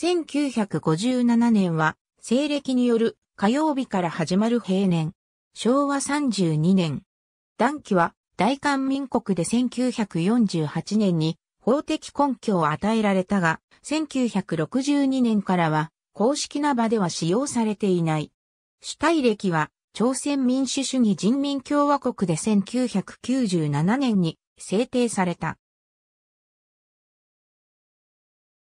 1957年は、西暦による火曜日から始まる平年。昭和32年。断気は大韓民国で1948年に法的根拠を与えられたが、1962年からは公式な場では使用されていない。主体歴は朝鮮民主主義人民共和国で1997年に制定された。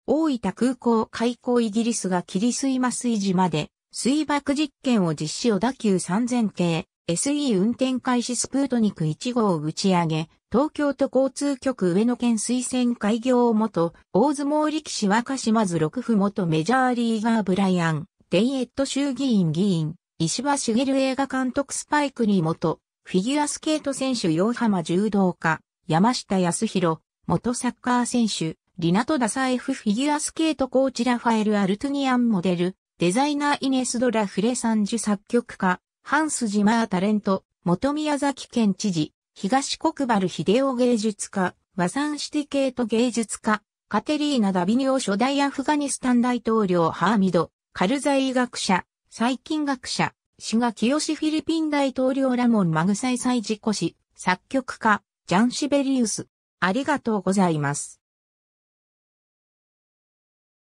大分空港開港イギリスが霧水麻酔時まで水爆実験を実施小田急3000系 SE 運転開始スプートニク1号を打ち上げ、東京都交通局上野県推薦開業を元、大相撲力士若島津六府元メジャーリーガーブライアン、デイエット衆議院議員、石破茂映画監督スパイクリ元、フィギュアスケート選手洋浜柔道家、山下康弘、元サッカー選手、リナト・ダサエフフィギュアスケートコーチラファエル・アルトゥニアンモデル、デザイナーイネス・ドラ・フレサンジュ作曲家、ハンス・ジマータレント、元宮崎県知事、東国原秀夫芸術家、和ン・シティケート芸術家、カテリーナ・ダビニオ初代アフガニスタン大統領ハーミド、カルザイ学者、最近学者、シガ・キヨシ・フィリピン大統領ラモン・マグサイサイジコシ、作曲家、ジャンシベリウス。ありがとうございます。